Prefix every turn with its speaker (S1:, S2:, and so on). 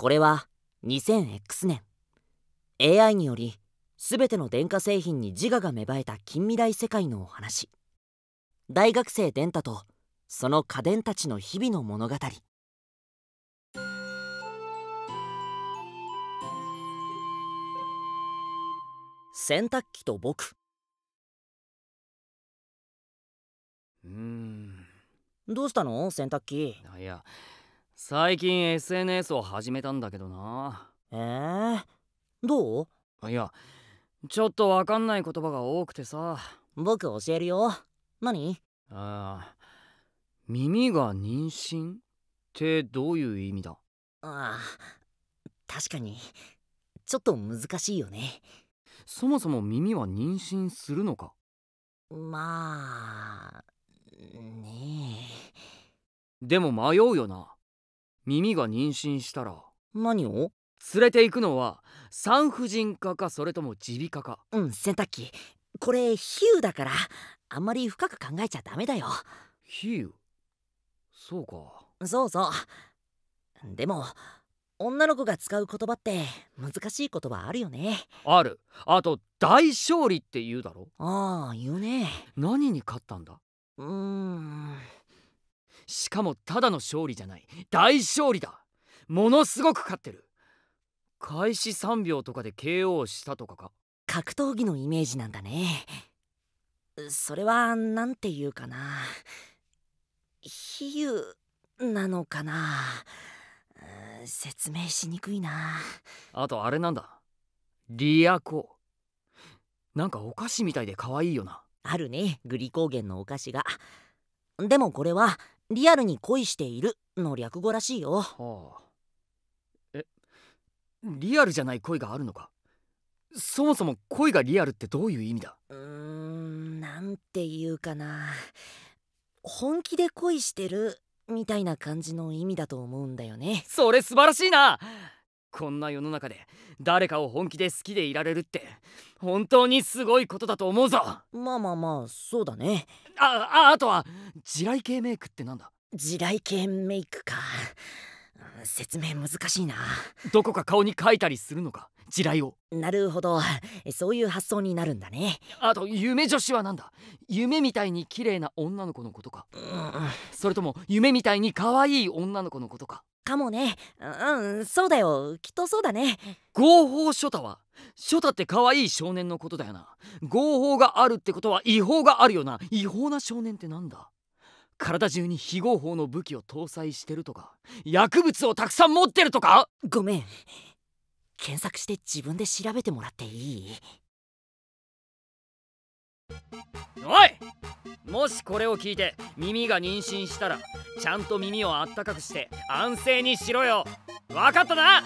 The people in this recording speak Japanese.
S1: これは 2000X 年 AI により全ての電化製品に自我が芽生えた近未来世界のお話大学生デンタとその家電たちの日々の物語洗濯機と僕うんどうしたの洗濯機いや最近 SNS を始めたんだけどなえー、どういやちょっとわかんない言葉が多くてさ僕教えるよ何ああ耳が妊娠ってどういう意味だああ確かにちょっと難しいよねそもそも耳は妊娠するのかまあねえでも迷うよな耳が妊娠したら何を連れて行くのは産婦人科かそれとも耳鼻科かうん洗濯機これ比喩だからあんまり深く考えちゃダメだよ比喩そうかそうそうでも女の子が使う言葉って難しい言葉あるよねあるあと大勝利って言うだろああ言うね何に勝ったんだうーんしかもただの勝利じゃない大勝利だものすごく勝ってる開始3秒とかで KO したとかか格闘技のイメージなんだねそれは何て言うかな比喩なのかな説明しにくいなあとあれなんだリアコなんかお菓子みたいで可愛いよなあるねグリコーゲンのお菓子がでもこれはリアルに恋しているの略語らしいよ、はあ、えリアルじゃない恋があるのかそもそも恋がリアルってどういう意味だうーんなんていうかな本気で恋してるみたいな感じの意味だと思うんだよねそれ素晴らしいなこんな世の中で誰かを本気で好きでいられるって本当にすごいことだと思うぞまあまあまあそうだねあああとは地雷系メイクってなんだ地雷系メイクか説明難しいなどこか顔に描いたりするのか地雷をなるほどそういう発想になるんだねあと夢女子は何だ夢みたいに綺麗な女の子のことか、うん、それとも夢みたいに可愛い女の子のことかかもねうんそうだよきっとそうだね合法書太は書太って可愛い少年のことだよな合法があるってことは違法があるよな違法な少年ってなんだ体中に非合法の武器を搭載してるとか薬物をたくさん持ってるとかごめん検索して自分で調べてもらっていいもしこれを聞いて耳が妊娠したらちゃんと耳をあったかくして安静にしろよ分かったな